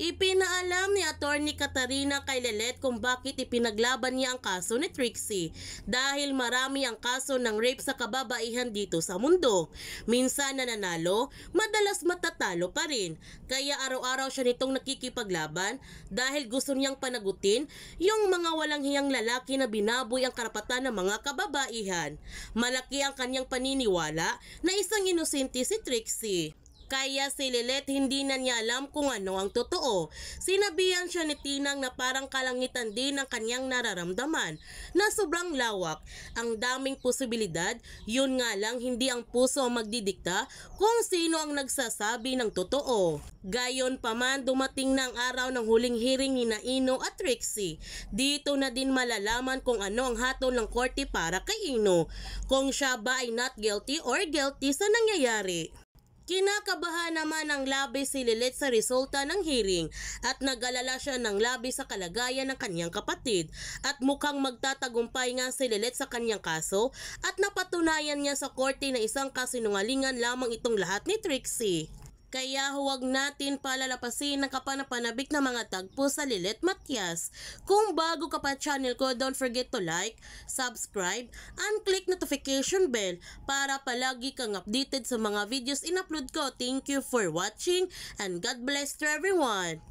Ipinaalam ni Attorney Katarina kay Lelet kung bakit ipinaglaban niya ang kaso ni Trixie dahil marami ang kaso ng rape sa kababaihan dito sa mundo. Minsan nananalo, madalas matatalo pa rin. Kaya araw-araw siya nitong nakikipaglaban dahil gusto niyang panagutin yung mga walang hiyang lalaki na binaboy ang karapatan ng mga kababaihan. Malaki ang kanyang paniniwala na isang inosente si Trixie. Kaya si Lilet hindi na niya alam kung ano ang totoo. Sinabihan siya ni Tinang na parang kalangitan din ang kanyang nararamdaman na sobrang lawak, ang daming posibilidad, yun nga lang hindi ang puso ang magdidikta kung sino ang nagsasabi ng totoo. Gayon pa man, dumating na ang araw ng huling hearing ni Naino at Trixie. Dito na din malalaman kung ano ang hatol ng korte para kay Ino, kung siya ba ay not guilty or guilty sa nangyayari. Kinakabahan naman ng labis si Lilith sa resulta ng hearing at nagalala siya ng labis sa kalagayan ng kanyang kapatid at mukhang magtatagumpay nga si Lilith sa kanyang kaso at napatunayan niya sa korte na isang kasinungalingan lamang itong lahat ni Trixie. Kaya huwag natin palalapasin ang kapanapanabik na mga tagpo sa Lilet Matias. Kung bago ka pa channel ko, don't forget to like, subscribe, and click notification bell para palagi kang updated sa mga videos in-upload ko. Thank you for watching and God bless to everyone!